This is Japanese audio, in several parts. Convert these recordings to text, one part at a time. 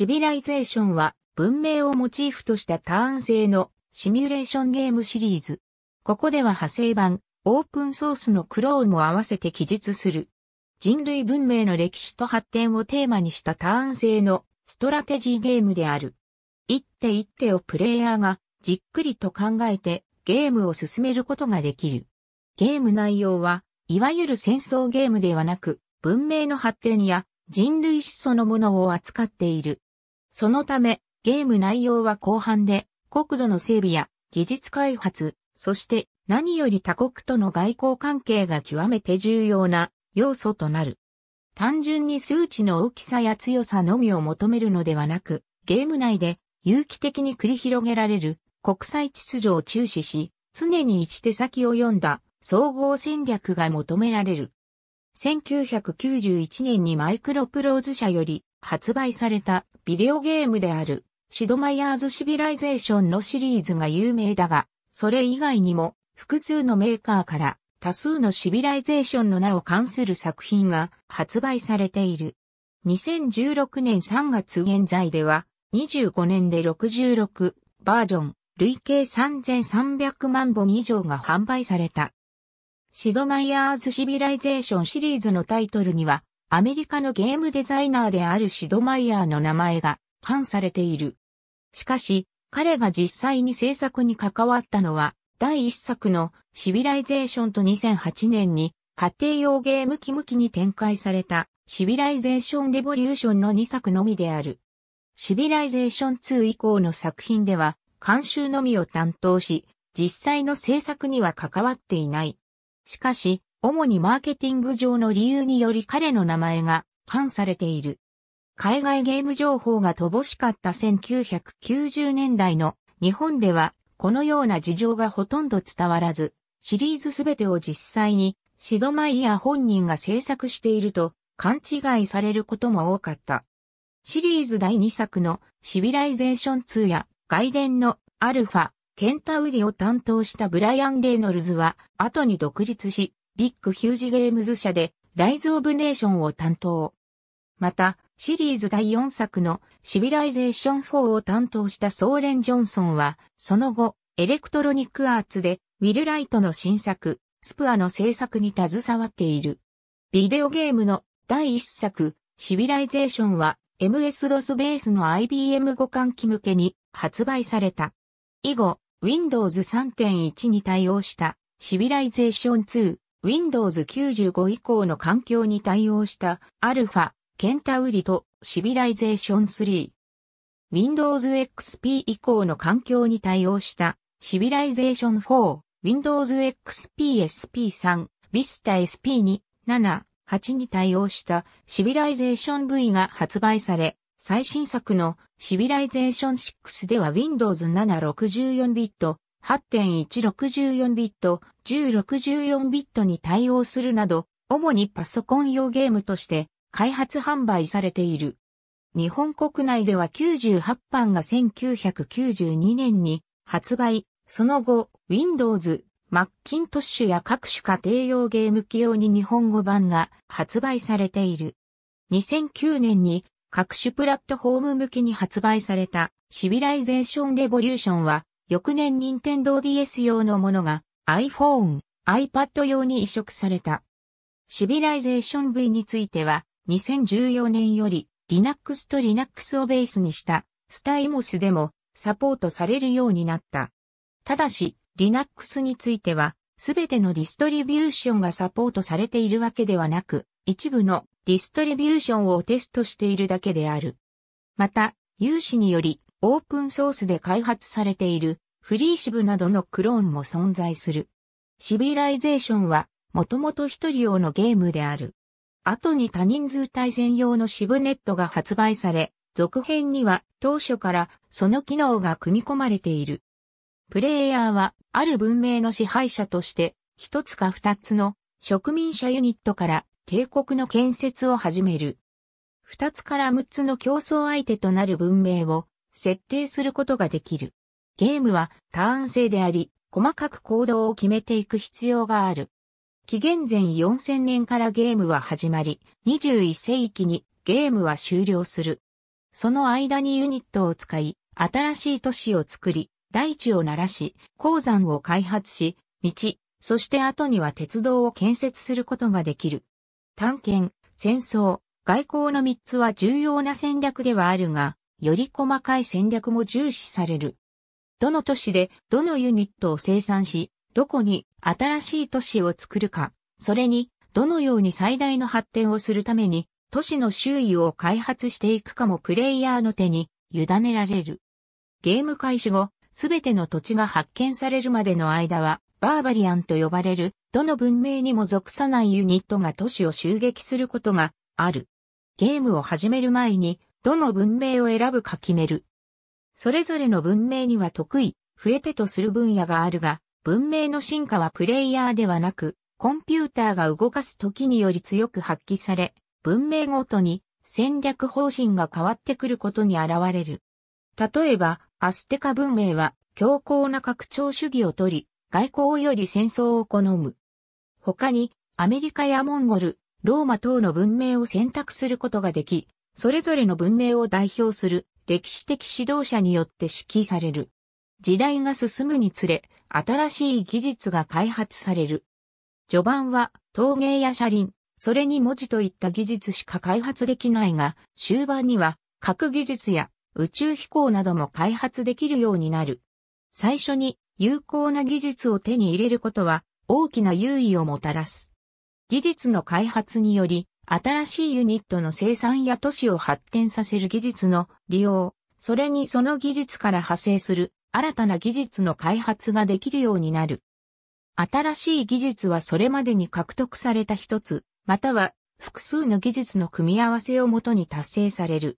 シビライゼーションは文明をモチーフとしたターン性のシミュレーションゲームシリーズ。ここでは派生版、オープンソースのクローンも合わせて記述する。人類文明の歴史と発展をテーマにしたターン性のストラテジーゲームである。一手一手をプレイヤーがじっくりと考えてゲームを進めることができる。ゲーム内容は、いわゆる戦争ゲームではなく、文明の発展や人類史そのものを扱っている。そのため、ゲーム内容は広範で、国土の整備や技術開発、そして何より他国との外交関係が極めて重要な要素となる。単純に数値の大きさや強さのみを求めるのではなく、ゲーム内で有機的に繰り広げられる国際秩序を注視し、常に一手先を読んだ総合戦略が求められる。1991年にマイクロプローズ社より発売されたビデオゲームである、シドマイヤーズ・シビライゼーションのシリーズが有名だが、それ以外にも、複数のメーカーから多数のシビライゼーションの名を冠する作品が発売されている。2016年3月現在では、25年で66バージョン、累計3300万本以上が販売された。シドマイヤーズ・シビライゼーションシリーズのタイトルには、アメリカのゲームデザイナーであるシドマイヤーの名前が冠されている。しかし、彼が実際に制作に関わったのは、第一作のシビライゼーションと2008年に家庭用ゲームキムキに展開されたシビライゼーションレボリューションの2作のみである。シビライゼーション2以降の作品では監修のみを担当し、実際の制作には関わっていない。しかし、主にマーケティング上の理由により彼の名前が冠されている。海外ゲーム情報が乏しかった1990年代の日本ではこのような事情がほとんど伝わらず、シリーズすべてを実際にシドマイヤ本人が制作していると勘違いされることも多かった。シリーズ第2作のシビライゼーション2や外伝のアルファ、ケンタウリを担当したブライアン・レイノルズは後に独立し、ビッグヒュージゲームズ社でライズ・オブ・ネーションを担当。また、シリーズ第4作のシビライゼーション4を担当したソーレン・ジョンソンは、その後、エレクトロニックアーツで、ウィル・ライトの新作、スプアの制作に携わっている。ビデオゲームの第1作、シビライゼーションは、MS-DOS ベースの IBM 互換機向けに発売された。以後、Windows 3.1に対応したシビライゼーション2、Windows 95以降の環境に対応したアルファ、ケンタウリとシビライゼーション3。Windows XP 以降の環境に対応したシビライゼーション4、Windows XP SP3、Vista SP2、7、8に対応したシビライゼーション V が発売され、最新作のシビライゼーション6では Windows 7 64ビット8.164ビット、1064ビットに対応するなど、主にパソコン用ゲームとして開発販売されている。日本国内では98版が1992年に発売、その後、Windows、Macintosh や各種家庭用ゲーム機用に日本語版が発売されている。2009年に各種プラットフォーム向きに発売されたシビライゼーションレボリューションは翌年任天堂 DS 用のものが iPhone、iPad 用に移植された。シビライゼーション V については、2014年より Linux と Linux をベースにしたスタイモスでもサポートされるようになった。ただし、Linux については、すべてのディストリビューションがサポートされているわけではなく、一部のディストリビューションをテストしているだけである。また、有志によりオープンソースで開発されているフリーシブなどのクローンも存在する。シビライゼーションはもともと一人用のゲームである。後に多人数対戦用のシブネットが発売され、続編には当初からその機能が組み込まれている。プレイヤーはある文明の支配者として一つか二つの植民者ユニットから帝国の建設を始める。二つから六つの競争相手となる文明を設定することができる。ゲームはターン制であり、細かく行動を決めていく必要がある。紀元前4000年からゲームは始まり、21世紀にゲームは終了する。その間にユニットを使い、新しい都市を作り、大地を鳴らし、鉱山を開発し、道、そして後には鉄道を建設することができる。探検、戦争、外交の3つは重要な戦略ではあるが、より細かい戦略も重視される。どの都市でどのユニットを生産し、どこに新しい都市を作るか、それにどのように最大の発展をするために都市の周囲を開発していくかもプレイヤーの手に委ねられる。ゲーム開始後、すべての土地が発見されるまでの間は、バーバリアンと呼ばれる、どの文明にも属さないユニットが都市を襲撃することがある。ゲームを始める前に、どの文明を選ぶか決める。それぞれの文明には得意、増えてとする分野があるが、文明の進化はプレイヤーではなく、コンピューターが動かす時により強く発揮され、文明ごとに戦略方針が変わってくることに現れる。例えば、アステカ文明は強硬な拡張主義をとり、外交より戦争を好む。他に、アメリカやモンゴル、ローマ等の文明を選択することができ、それぞれの文明を代表する歴史的指導者によって指揮される。時代が進むにつれ、新しい技術が開発される。序盤は陶芸や車輪、それに文字といった技術しか開発できないが、終盤には核技術や宇宙飛行なども開発できるようになる。最初に有効な技術を手に入れることは大きな優位をもたらす。技術の開発により新しいユニットの生産や都市を発展させる技術の利用、それにその技術から派生する新たな技術の開発ができるようになる。新しい技術はそれまでに獲得された一つ、または複数の技術の組み合わせをもとに達成される。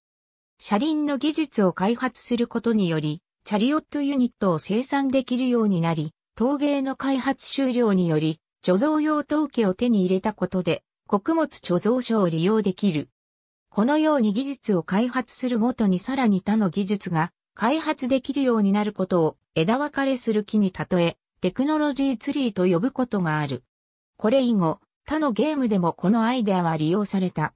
車輪の技術を開発することにより、チャリオットユニットを生産できるようになり、陶芸の開発終了により、貯蔵用陶器を手に入れたことで、穀物貯蔵所を利用できる。このように技術を開発するごとにさらに他の技術が開発できるようになることを枝分かれする木に例え、テクノロジーツリーと呼ぶことがある。これ以後、他のゲームでもこのアイデアは利用された。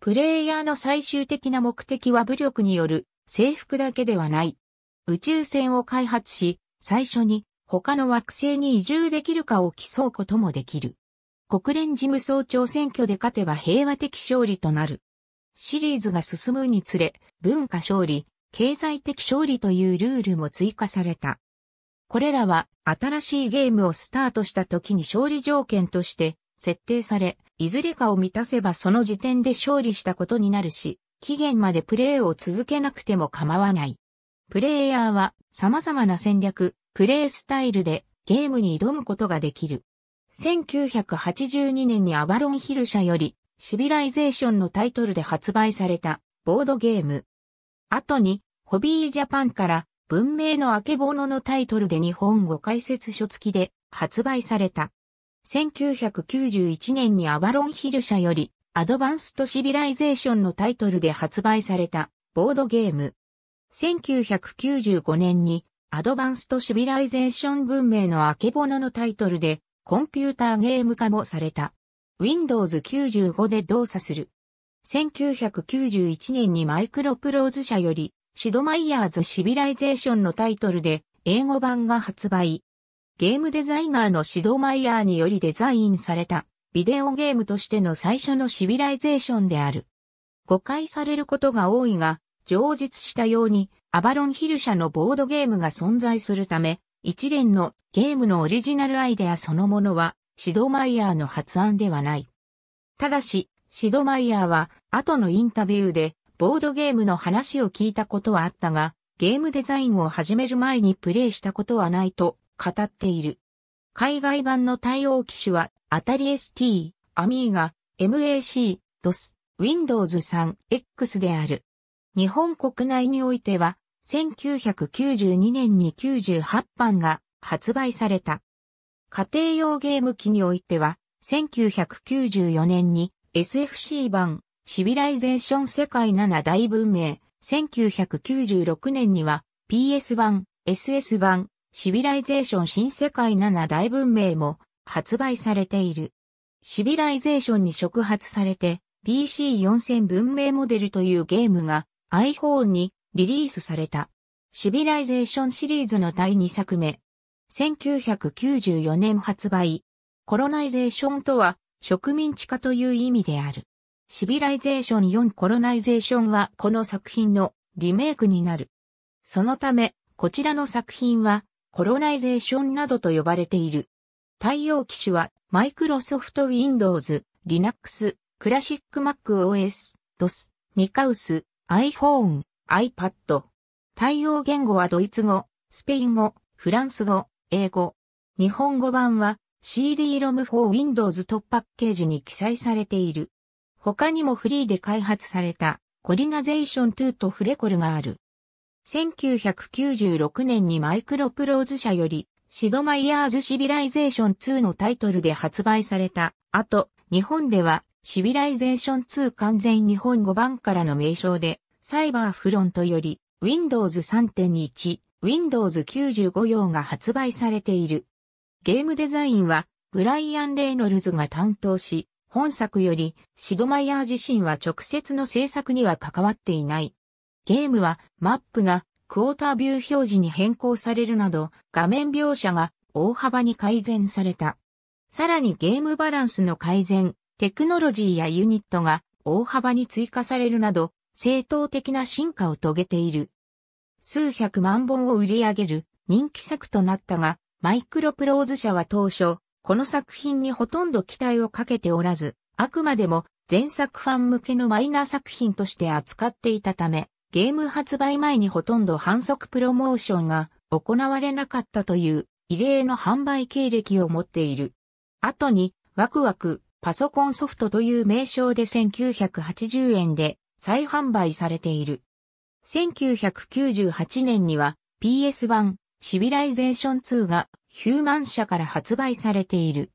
プレイヤーの最終的な目的は武力による征服だけではない。宇宙船を開発し、最初に他の惑星に移住できるかを競うこともできる。国連事務総長選挙で勝てば平和的勝利となる。シリーズが進むにつれ、文化勝利、経済的勝利というルールも追加された。これらは新しいゲームをスタートした時に勝利条件として設定され、いずれかを満たせばその時点で勝利したことになるし、期限までプレイを続けなくても構わない。プレイヤーは様々な戦略、プレイスタイルでゲームに挑むことができる。1982年にアバロンヒル社よりシビライゼーションのタイトルで発売されたボードゲーム。後にホビージャパンから文明のあけぼののタイトルで日本語解説書付きで発売された。1991年にアバロンヒル社よりアドバンストシビライゼーションのタイトルで発売されたボードゲーム。1995年にアドバンストシビライゼーション文明のあけぼののタイトルでコンピューターゲーム化もされた。Windows 95で動作する。1991年にマイクロプローズ社より、シドマイヤーズシビライゼーションのタイトルで英語版が発売。ゲームデザイナーのシドマイヤーによりデザインされたビデオゲームとしての最初のシビライゼーションである。誤解されることが多いが、上述したようにアバロンヒル社のボードゲームが存在するため、一連のゲームのオリジナルアイデアそのものはシドマイヤーの発案ではない。ただし、シドマイヤーは後のインタビューでボードゲームの話を聞いたことはあったが、ゲームデザインを始める前にプレイしたことはないと語っている。海外版の対応機種は、アタリ ST、アミーガ、MAC、DOS、Windows 3、X である。日本国内においては、1992年に98版が発売された。家庭用ゲーム機においては、1994年に SFC 版シビライゼーション世界7大文明、1996年には PS 版、SS 版、シビライゼーション新世界7大文明も発売されている。シビライゼーションに触発されて PC4000 文明モデルというゲームが iPhone にリリースされた。シビライゼーションシリーズの第2作目。1994年発売。コロナイゼーションとは植民地化という意味である。シビライゼーション4コロナイゼーションはこの作品のリメイクになる。そのため、こちらの作品はコロナイゼーションなどと呼ばれている。対応機種はマイクロソフト Windows、Linux、クラシック MacOS、DOS、ミカウス、iPhone、iPad。対応言語はドイツ語、スペイン語、フランス語、英語。日本語版は CD-ROM 4 Windows とパッケージに記載されている。他にもフリーで開発されたコリナゼーション2とフレコルがある。1996年にマイクロプローズ社よりシドマイヤーズシビライゼーション2のタイトルで発売された後、日本ではシビライゼーション2完全日本語版からの名称でサイバーフロントより Windows 3.1、Windows 95用が発売されている。ゲームデザインはブライアン・レイノルズが担当し、本作よりシドマイヤー自身は直接の制作には関わっていない。ゲームはマップがクォータービュー表示に変更されるなど画面描写が大幅に改善された。さらにゲームバランスの改善、テクノロジーやユニットが大幅に追加されるなど正当的な進化を遂げている。数百万本を売り上げる人気作となったが、マイクロプローズ社は当初、この作品にほとんど期待をかけておらず、あくまでも前作ファン向けのマイナー作品として扱っていたため、ゲーム発売前にほとんど反則プロモーションが行われなかったという異例の販売経歴を持っている。後に、ワクワク、パソコンソフトという名称で1980円で再販売されている。1998年には PS 版シビライゼーション2がヒューマン社から発売されている。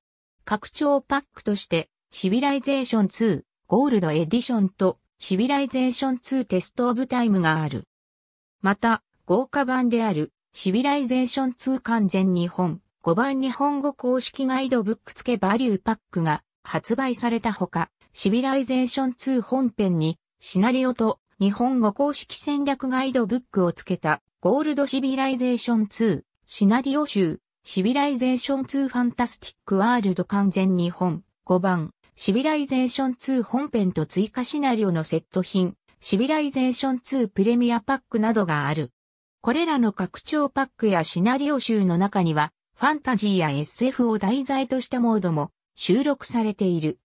拡張パックとしてシビライゼーション2ゴールドエディションとシビライゼーション2テストオブタイムがある。また、豪華版であるシビライゼーション2完全日本5番日本語公式ガイドブック付けバリューパックが発売されたほか、シビライゼーション2本編にシナリオと日本語公式戦略ガイドブックを付けたゴールドシビライゼーション2シナリオ集シビライゼーション2ファンタスティックワールド完全日本5番シビライゼーション2本編と追加シナリオのセット品シビライゼーション2プレミアパックなどがある。これらの拡張パックやシナリオ集の中にはファンタジーや SF を題材としたモードも収録されている。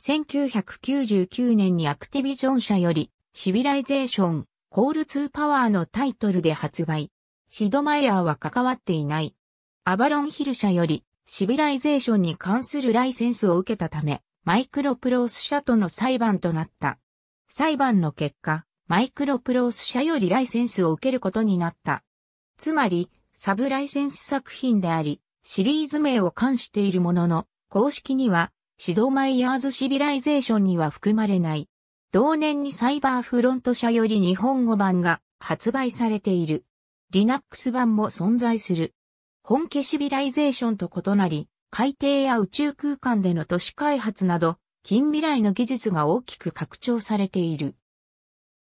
1999年にアクティビジョン社より、シビライゼーション、コール2パワーのタイトルで発売。シドマイヤーは関わっていない。アバロンヒル社より、シビライゼーションに関するライセンスを受けたため、マイクロプロース社との裁判となった。裁判の結果、マイクロプロース社よりライセンスを受けることになった。つまり、サブライセンス作品であり、シリーズ名を冠しているものの、公式にはシドマイヤーズシビライゼーションには含まれない。同年にサイバーフロント社より日本語版が発売されている。Linux 版も存在する。本家シビライゼーションと異なり、海底や宇宙空間での都市開発など、近未来の技術が大きく拡張されている。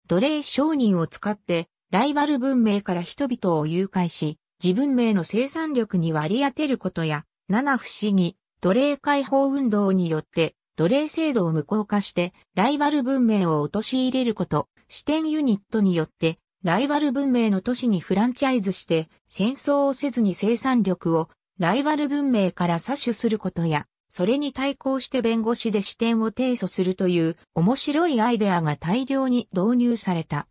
奴隷商人を使って、ライバル文明から人々を誘拐し、自分名の生産力に割り当てることや、七不思議、奴隷解放運動によって、奴隷制度を無効化して、ライバル文明を陥れること、視点ユニットによって、ライバル文明の都市にフランチャイズして、戦争をせずに生産力を、ライバル文明から搾取することや、それに対抗して弁護士で視点を提訴するという面白いアイデアが大量に導入された。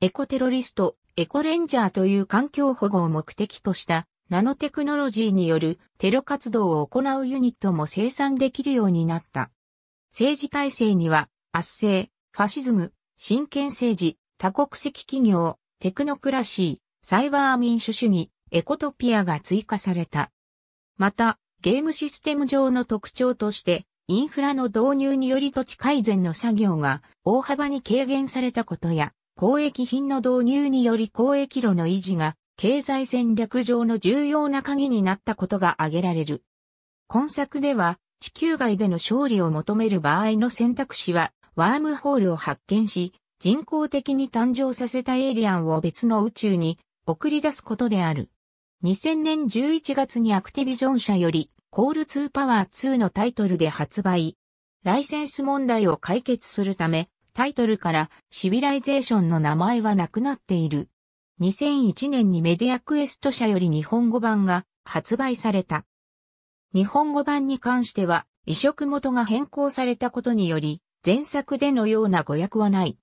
エコテロリスト、エコレンジャーという環境保護を目的としたナノテクノロジーによるテロ活動を行うユニットも生産できるようになった。政治体制には、圧政、ファシズム、真権政治、多国籍企業、テクノクラシー、サイバー民主主義、エコトピアが追加された。また、ゲームシステム上の特徴として、インフラの導入により土地改善の作業が大幅に軽減されたことや、公益品の導入により公益路の維持が経済戦略上の重要な鍵になったことが挙げられる。今作では、地球外での勝利を求める場合の選択肢は、ワームホールを発見し、人工的に誕生させたエイリアンを別の宇宙に送り出すことである。2000年11月にアクティビジョン社より、コール2パワー2のタイトルで発売。ライセンス問題を解決するため、タイトルからシビライゼーションの名前はなくなっている。2001年にメディアクエスト社より日本語版が発売された。日本語版に関しては、移植元が変更されたことにより、前作でのような誤訳はない。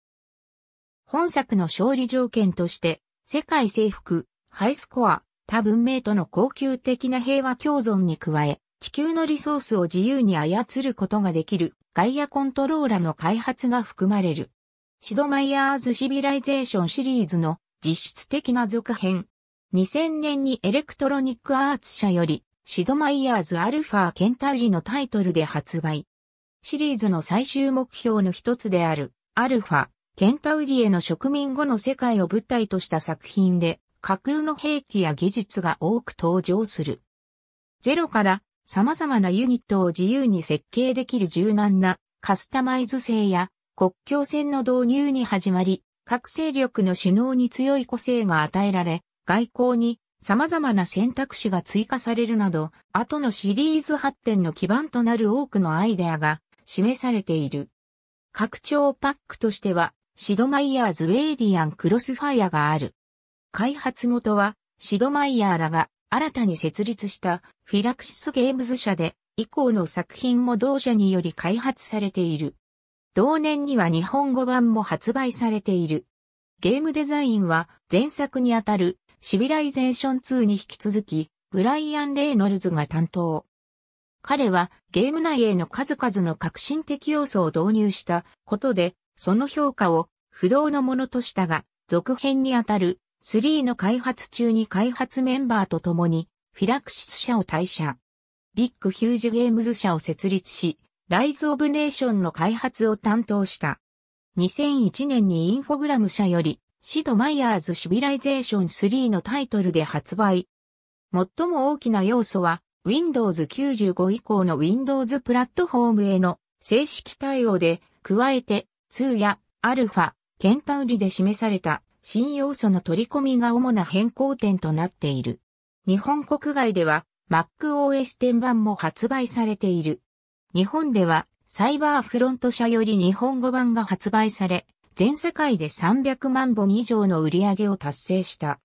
本作の勝利条件として、世界征服、ハイスコア、多文明との恒久的な平和共存に加え、地球のリソースを自由に操ることができるガイアコントローラの開発が含まれる。シドマイヤーズシビライゼーションシリーズの実質的な続編。2000年にエレクトロニックアーツ社より、シドマイヤーズアルファケンタウリのタイトルで発売。シリーズの最終目標の一つである、アルファ、ケンタウリへの植民後の世界を舞台とした作品で、架空の兵器や技術が多く登場する。ゼロから様々なユニットを自由に設計できる柔軟なカスタマイズ性や国境線の導入に始まり、各勢力の首脳に強い個性が与えられ、外交に様々な選択肢が追加されるなど、後のシリーズ発展の基盤となる多くのアイデアが示されている。拡張パックとしては、シドマイヤーズ・ウェイリアン・クロスファイアがある。開発元は、シドマイヤーらが新たに設立したフィラクシスゲームズ社で、以降の作品も同社により開発されている。同年には日本語版も発売されている。ゲームデザインは前作にあたるシビライゼーション2に引き続き、ブライアン・レイノルズが担当。彼はゲーム内への数々の革新的要素を導入したことで、その評価を不動のものとしたが、続編にあたる3の開発中に開発メンバーと共にフィラクシス社を退社。ビッグヒュージュゲームズ社を設立し、ライズ・オブ・ネーションの開発を担当した。2001年にインフォグラム社より、シド・マイヤーズ・シビライゼーション3のタイトルで発売。最も大きな要素は、Windows 95以降の Windows プラットフォームへの正式対応で、加えて、2やアルファ、ケンタウリで示された新要素の取り込みが主な変更点となっている。日本国外では MacOS 10版も発売されている。日本ではサイバーフロント社より日本語版が発売され、全世界で300万本以上の売り上げを達成した。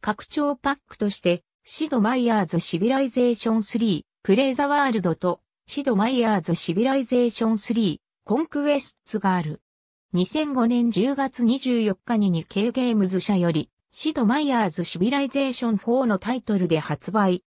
拡張パックとして、シド・マイヤーズ・シビライゼーション3、プレイ・ザ・ワールドと、シド・マイヤーズ・シビライゼーション3、コンクエスツがある。2005年10月24日に 2K ゲームズ社より、シド・マイヤーズ・シビライゼーション4のタイトルで発売。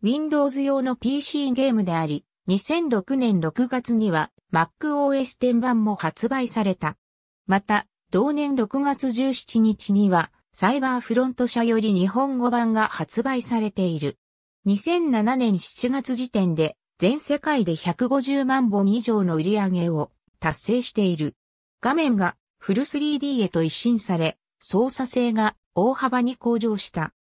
Windows 用の PC ゲームであり、2006年6月には MacOS 10版も発売された。また、同年6月17日には、サイバーフロント社より日本語版が発売されている。2007年7月時点で、全世界で150万本以上の売り上げを達成している。画面がフル 3D へと一新され、操作性が大幅に向上した。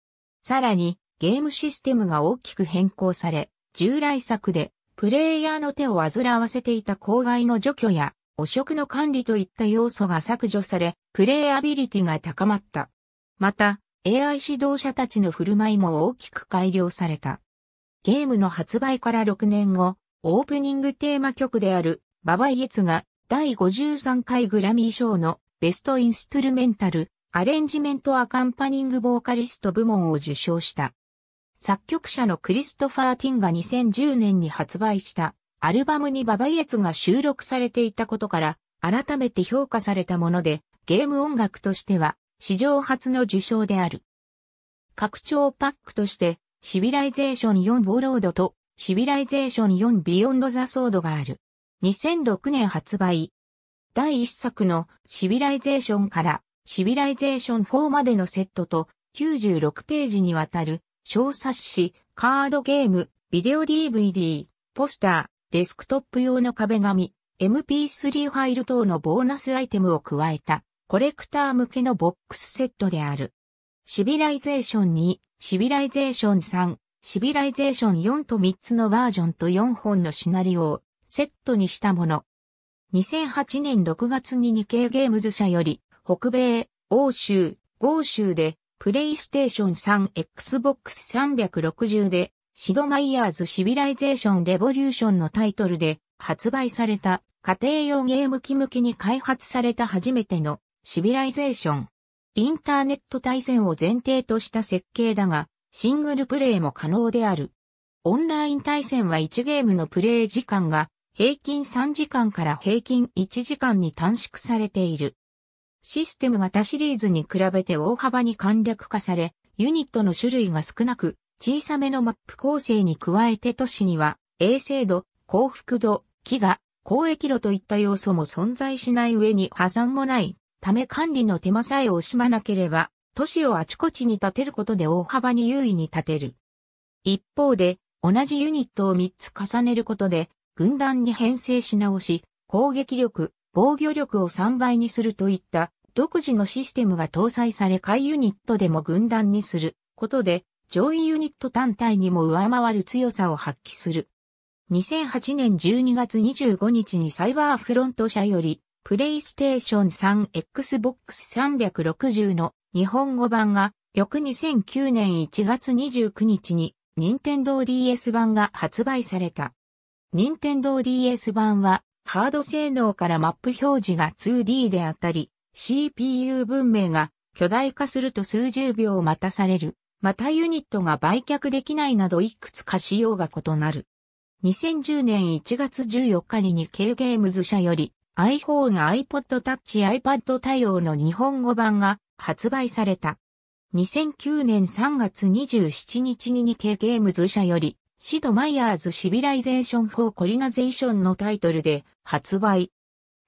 さらに、ゲームシステムが大きく変更され、従来作でプレイヤーの手を煩わせていた公害の除去や汚職の管理といった要素が削除され、プレイアビリティが高まった。また、AI 指導者たちの振る舞いも大きく改良された。ゲームの発売から6年後、オープニングテーマ曲であるババイエツが第53回グラミー賞のベストインストゥルメンタルアレンジメントアカンパニングボーカリスト部門を受賞した。作曲者のクリストファー・ティンが2010年に発売したアルバムにババイエツが収録されていたことから改めて評価されたものでゲーム音楽としては史上初の受賞である。拡張パックとしてシビライゼーション4ボロードとシビライゼーション4ビヨンドザソードがある。2006年発売。第1作のシビライゼーションからシビライゼーション4までのセットと96ページにわたる小冊子、カードゲーム、ビデオ DVD、ポスター、デスクトップ用の壁紙、MP3 ファイル等のボーナスアイテムを加えた、コレクター向けのボックスセットである。シビライゼーション2、シビライゼーション3、シビライゼーション4と3つのバージョンと4本のシナリオをセットにしたもの。2008年6月に 2K ゲームズ社より、北米、欧州、豪州でプレイステーション 3Xbox360 で、シドマイヤーズシビライゼーションレボリューションのタイトルで発売された家庭用ゲーム機向けに開発された初めてのシビライゼーション。インターネット対戦を前提とした設計だが、シングルプレイも可能である。オンライン対戦は1ゲームのプレイ時間が平均3時間から平均1時間に短縮されている。システム型シリーズに比べて大幅に簡略化され、ユニットの種類が少なく、小さめのマップ構成に加えて都市には、衛星度、幸福度、飢餓、交易路といった要素も存在しない上に破産もない、ため管理の手間さえ惜しまなければ、都市をあちこちに建てることで大幅に優位に建てる。一方で、同じユニットを3つ重ねることで、軍団に編成し直し、攻撃力、防御力を3倍にするといった独自のシステムが搭載され下位ユニットでも軍団にすることで上位ユニット単体にも上回る強さを発揮する。2008年12月25日にサイバーフロント社よりプレイステーション 3Xbox360 の日本語版が翌2009年1月29日に任天堂 DS 版が発売された。任天堂 DS 版はハード性能からマップ表示が 2D であったり、CPU 文明が巨大化すると数十秒待たされる。またユニットが売却できないなどいくつか仕様が異なる。2010年1月14日に 2K ゲームズ社より iPhone、iPod Touch、iPad 対応の日本語版が発売された。2009年3月27日に 2K ゲームズ社よりシド・マイヤーズ・シビライゼーション・フォー・コリナゼーションのタイトルで発売。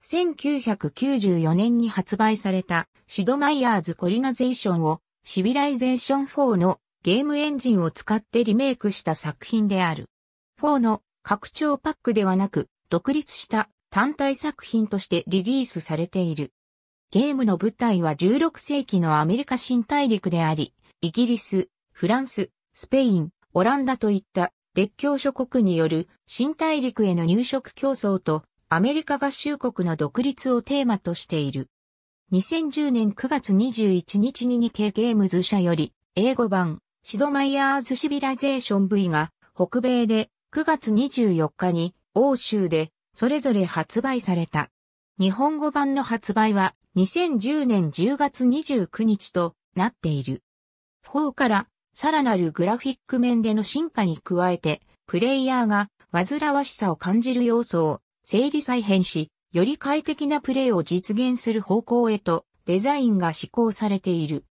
1994年に発売されたシド・マイヤーズ・コリナゼーションをシビライゼーション4のゲームエンジンを使ってリメイクした作品である。4の拡張パックではなく独立した単体作品としてリリースされている。ゲームの舞台は16世紀のアメリカ新大陸であり、イギリス、フランス、スペイン、オランダといった列強諸国による新大陸への入植競争とアメリカ合衆国の独立をテーマとしている。2010年9月21日に日 k ゲームズ社より英語版シドマイヤーズシビラゼーション V が北米で9月24日に欧州でそれぞれ発売された。日本語版の発売は2010年10月29日となっている。4からさらなるグラフィック面での進化に加えて、プレイヤーが煩わしさを感じる要素を整理再編し、より快適なプレイを実現する方向へとデザインが施行されている。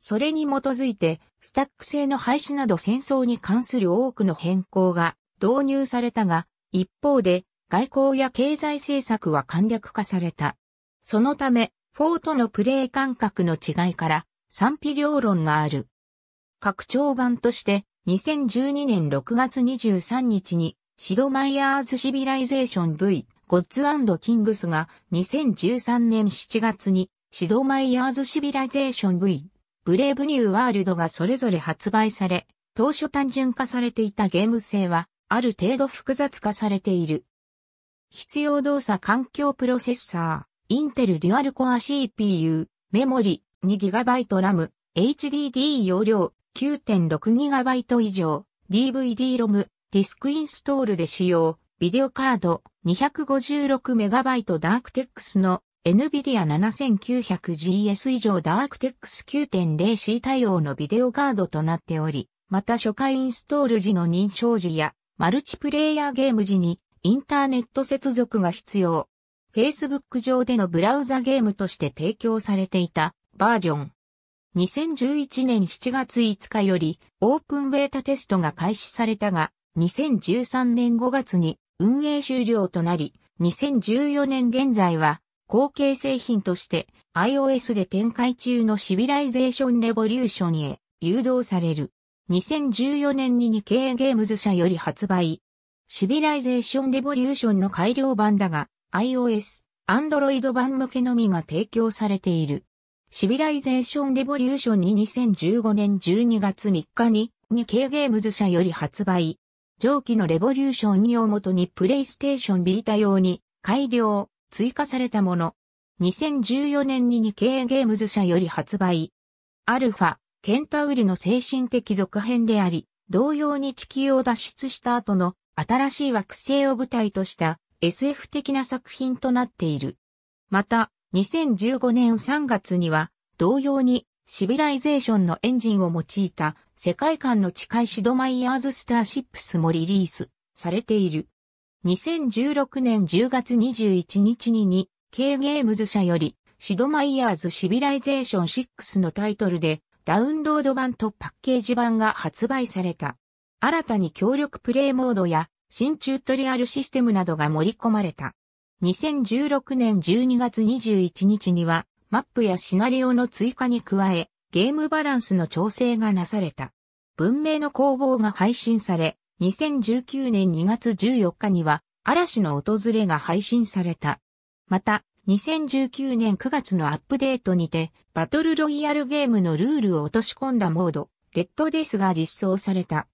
それに基づいて、スタック性の廃止など戦争に関する多くの変更が導入されたが、一方で外交や経済政策は簡略化された。そのため、フォーとのプレイ感覚の違いから賛否両論がある。拡張版として、2012年6月23日に、シドマイヤーズ・シビライゼーション V、ゴッズキングスが、2013年7月に、シドマイヤーズ・シビライゼーション V、ブレイブニューワールドがそれぞれ発売され、当初単純化されていたゲーム性は、ある程度複雑化されている。必要動作環境プロセッサー、インテルデュアルコア CPU、メモリ 2GB ラム、HDD 容量、9.6GB 以上、DVD ロム、ディスクインストールで使用、ビデオカード 256MB ダークテックスの NVIDIA 7900GS 以上ダークテックス 9.0C 対応のビデオカードとなっており、また初回インストール時の認証時やマルチプレイヤーゲーム時にインターネット接続が必要。Facebook 上でのブラウザゲームとして提供されていたバージョン2011年7月5日よりオープンベータテストが開始されたが、2013年5月に運営終了となり、2014年現在は後継製品として iOS で展開中のシビライゼーションレボリューションへ誘導される。2014年に 2K ゲームズ社より発売。シビライゼーションレボリューションの改良版だが、iOS、Android 版向けのみが提供されている。シビライゼーションレボリューションに2015年12月3日に 2K ゲームズ社より発売。上記のレボリューション2をもとにプレイステーションビータ用に改良、追加されたもの。2014年に 2K ゲームズ社より発売。アルファ、ケンタウリの精神的続編であり、同様に地球を脱出した後の新しい惑星を舞台とした SF 的な作品となっている。また、2015年3月には、同様にシビライゼーションのエンジンを用いた世界観の近いシドマイヤーズスターシップスもリリースされている。2016年10月21日にに、K ゲームズ社よりシドマイヤーズシビライゼーション6のタイトルでダウンロード版とパッケージ版が発売された。新たに協力プレイモードや新チュートリアルシステムなどが盛り込まれた。2016年12月21日には、マップやシナリオの追加に加え、ゲームバランスの調整がなされた。文明の工房が配信され、2019年2月14日には、嵐の訪れが配信された。また、2019年9月のアップデートにて、バトルロイヤルゲームのルールを落とし込んだモード、レッドデスが実装された。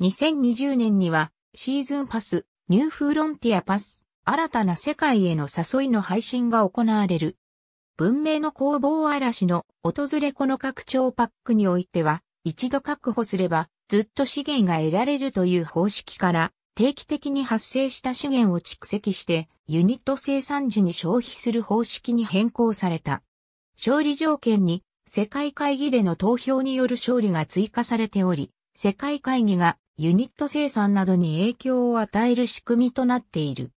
2020年には、シーズンパス、ニューフーロンティアパス、新たな世界への誘いの配信が行われる。文明の工房嵐の訪れこの拡張パックにおいては、一度確保すればずっと資源が得られるという方式から定期的に発生した資源を蓄積してユニット生産時に消費する方式に変更された。勝利条件に世界会議での投票による勝利が追加されており、世界会議がユニット生産などに影響を与える仕組みとなっている。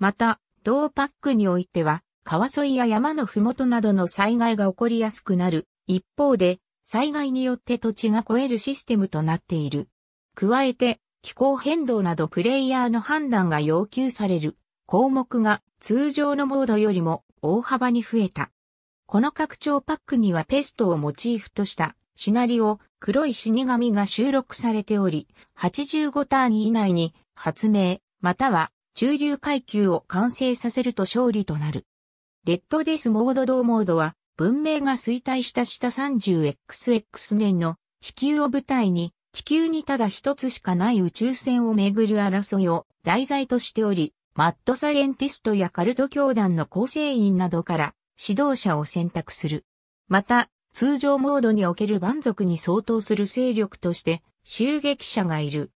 また、同パックにおいては、川沿いや山のふもとなどの災害が起こりやすくなる。一方で、災害によって土地が超えるシステムとなっている。加えて、気候変動などプレイヤーの判断が要求される項目が通常のモードよりも大幅に増えた。この拡張パックにはペストをモチーフとしたシナリオ黒い死神が収録されており、85ターン以内に発明または中流階級を完成させると勝利となる。レッドデスモード同モードは、文明が衰退した下 30XX 年の地球を舞台に、地球にただ一つしかない宇宙船をめぐる争いを題材としており、マッドサイエンティストやカルト教団の構成員などから指導者を選択する。また、通常モードにおける蛮族に相当する勢力として襲撃者がいる。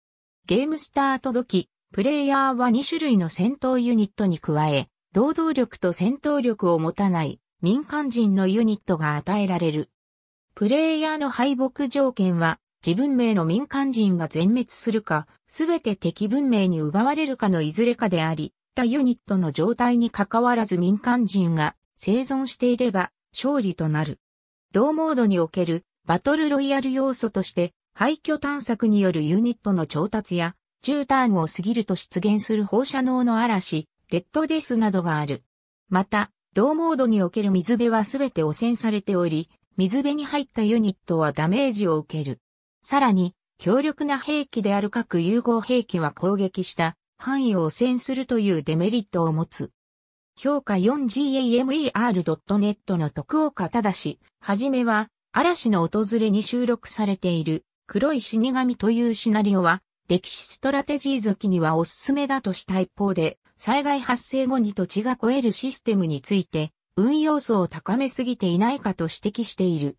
ゲームスタート時、プレイヤーは2種類の戦闘ユニットに加え、労働力と戦闘力を持たない民間人のユニットが与えられる。プレイヤーの敗北条件は、自分名の民間人が全滅するか、すべて敵文明に奪われるかのいずれかであり、他ユニットの状態に関わらず民間人が生存していれば勝利となる。同モードにおけるバトルロイヤル要素として、廃墟探索によるユニットの調達や中ターンを過ぎると出現する放射能の嵐、レッドデスなどがある。また、同モードにおける水辺はすべて汚染されており、水辺に入ったユニットはダメージを受ける。さらに、強力な兵器である各融合兵器は攻撃した範囲を汚染するというデメリットを持つ。評価 4gamer.net の徳岡正はじめは、嵐の訪れに収録されている黒い死神というシナリオは、歴史ストラテジー好きにはおすすめだとした一方で、災害発生後に土地が超えるシステムについて、運用層を高めすぎていないかと指摘している。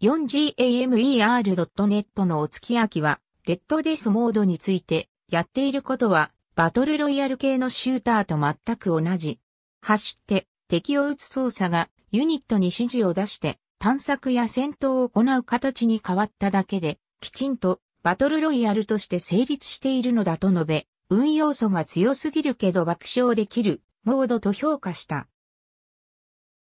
4gamer.net のお月明は、レッドデスモードについて、やっていることは、バトルロイヤル系のシューターと全く同じ。走って、敵を撃つ操作が、ユニットに指示を出して、探索や戦闘を行う形に変わっただけで、きちんとバトルロイヤルとして成立しているのだと述べ、運要素が強すぎるけど爆笑できるモードと評価した。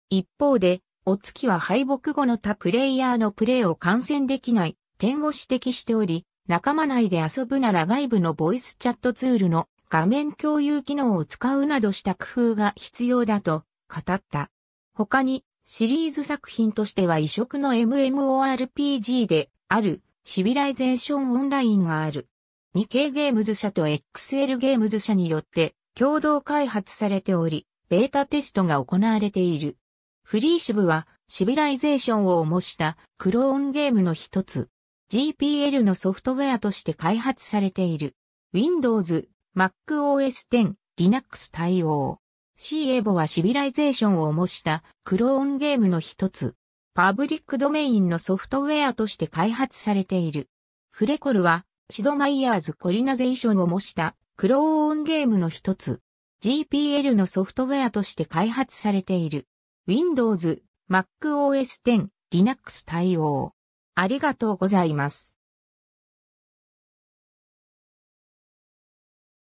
一方で、お月は敗北後の他プレイヤーのプレイを観戦できない点を指摘しており、仲間内で遊ぶなら外部のボイスチャットツールの画面共有機能を使うなどした工夫が必要だと語った。他にシリーズ作品としては異色の MMORPG であるシビライゼーションオンラインがある。2K ゲームズ社と XL ゲームズ社によって共同開発されており、ベータテストが行われている。フリーシブはシビライゼーションを模したクローンゲームの一つ。GPL のソフトウェアとして開発されている。Windows、MacOS 10、Linux 対応。c ーエボはシビライゼーションを模したクローンゲームの一つ。パブリックドメインのソフトウェアとして開発されている。フレコルは、シドマイヤーズコリナゼーションを模したクローンゲームの一つ。GPL のソフトウェアとして開発されている。Windows、MacOS 10、Linux 対応。ありがとうございます。